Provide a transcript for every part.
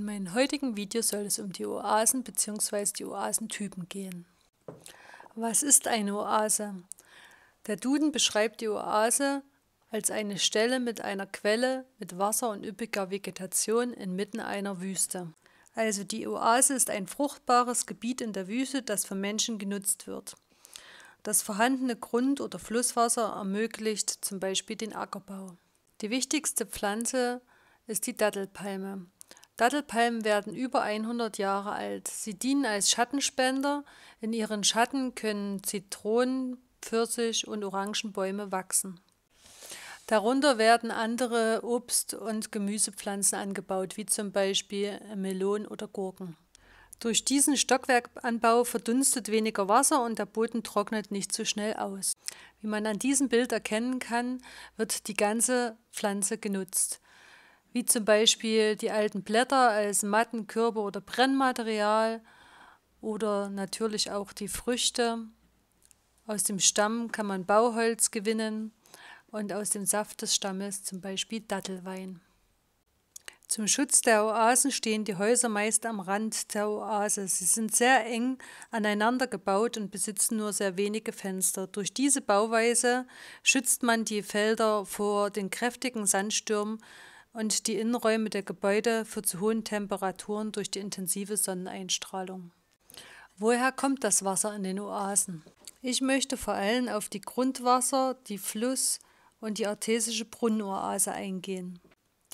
In meinem heutigen Video soll es um die Oasen bzw. die Oasentypen gehen. Was ist eine Oase? Der Duden beschreibt die Oase als eine Stelle mit einer Quelle, mit Wasser und üppiger Vegetation inmitten einer Wüste. Also die Oase ist ein fruchtbares Gebiet in der Wüste, das von Menschen genutzt wird. Das vorhandene Grund- oder Flusswasser ermöglicht zum Beispiel den Ackerbau. Die wichtigste Pflanze ist die Dattelpalme. Dattelpalmen werden über 100 Jahre alt. Sie dienen als Schattenspender. In ihren Schatten können Zitronen, Pfirsich und Orangenbäume wachsen. Darunter werden andere Obst- und Gemüsepflanzen angebaut, wie zum Beispiel Melonen oder Gurken. Durch diesen Stockwerkanbau verdunstet weniger Wasser und der Boden trocknet nicht so schnell aus. Wie man an diesem Bild erkennen kann, wird die ganze Pflanze genutzt wie zum Beispiel die alten Blätter als Mattenkörbe oder Brennmaterial oder natürlich auch die Früchte. Aus dem Stamm kann man Bauholz gewinnen und aus dem Saft des Stammes zum Beispiel Dattelwein. Zum Schutz der Oasen stehen die Häuser meist am Rand der Oase. Sie sind sehr eng aneinander gebaut und besitzen nur sehr wenige Fenster. Durch diese Bauweise schützt man die Felder vor den kräftigen Sandstürmen und die Innenräume der Gebäude für zu hohen Temperaturen durch die intensive Sonneneinstrahlung. Woher kommt das Wasser in den Oasen? Ich möchte vor allem auf die Grundwasser, die Fluss- und die artesische Brunnenoase eingehen.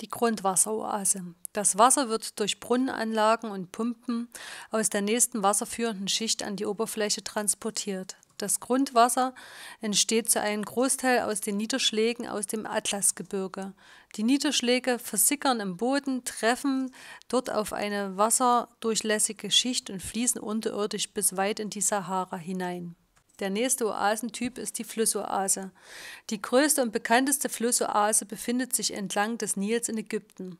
Die Grundwasseroase. Das Wasser wird durch Brunnenanlagen und Pumpen aus der nächsten wasserführenden Schicht an die Oberfläche transportiert. Das Grundwasser entsteht zu einem Großteil aus den Niederschlägen aus dem Atlasgebirge. Die Niederschläge versickern im Boden, treffen dort auf eine wasserdurchlässige Schicht und fließen unterirdisch bis weit in die Sahara hinein. Der nächste Oasentyp ist die Flussoase. Die größte und bekannteste Flussoase befindet sich entlang des Nils in Ägypten.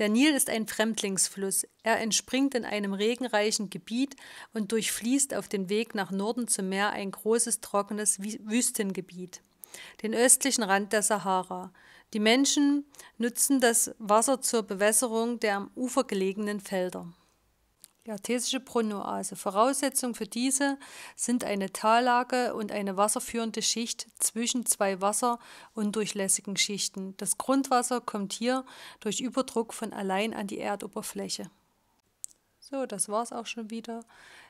Der Nil ist ein Fremdlingsfluss. Er entspringt in einem regenreichen Gebiet und durchfließt auf dem Weg nach Norden zum Meer ein großes trockenes Wüstengebiet, den östlichen Rand der Sahara. Die Menschen nutzen das Wasser zur Bewässerung der am Ufer gelegenen Felder. Die artesische Pronoase. Also Voraussetzung für diese sind eine Tallage und eine wasserführende Schicht zwischen zwei wasser- und durchlässigen Schichten. Das Grundwasser kommt hier durch Überdruck von allein an die Erdoberfläche. So, das war's auch schon wieder.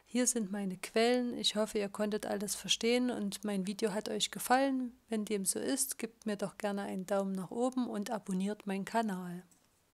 Hier sind meine Quellen. Ich hoffe, ihr konntet alles verstehen und mein Video hat euch gefallen. Wenn dem so ist, gebt mir doch gerne einen Daumen nach oben und abonniert meinen Kanal.